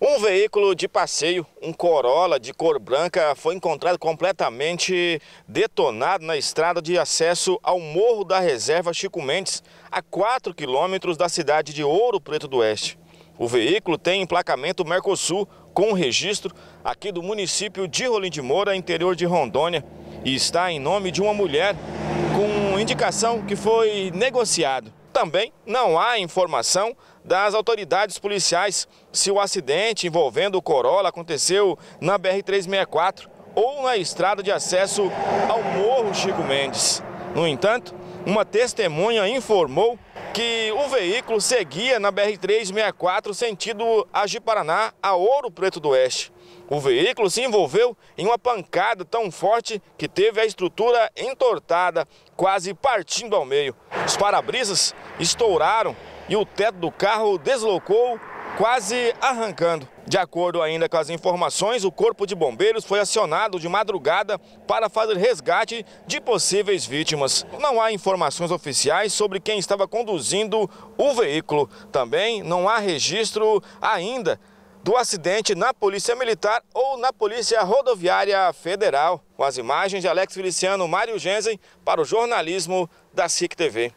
Um veículo de passeio, um Corolla de cor branca, foi encontrado completamente detonado na estrada de acesso ao Morro da Reserva Chico Mendes, a 4 quilômetros da cidade de Ouro Preto do Oeste. O veículo tem emplacamento Mercosul com registro aqui do município de Rolim de Moura, interior de Rondônia, e está em nome de uma mulher com indicação que foi negociado também não há informação das autoridades policiais se o acidente envolvendo o Corolla aconteceu na BR-364 ou na estrada de acesso ao Morro Chico Mendes. No entanto, uma testemunha informou que o veículo seguia na BR-364 sentido aji paraná a Ouro Preto do Oeste. O veículo se envolveu em uma pancada tão forte que teve a estrutura entortada, quase partindo ao meio. Os para-brisas estouraram e o teto do carro deslocou quase arrancando. De acordo ainda com as informações, o Corpo de Bombeiros foi acionado de madrugada para fazer resgate de possíveis vítimas. Não há informações oficiais sobre quem estava conduzindo o veículo. Também não há registro ainda do acidente na Polícia Militar ou na Polícia Rodoviária Federal. Com as imagens de Alex Feliciano, Mário Genzen, para o jornalismo da SIC TV.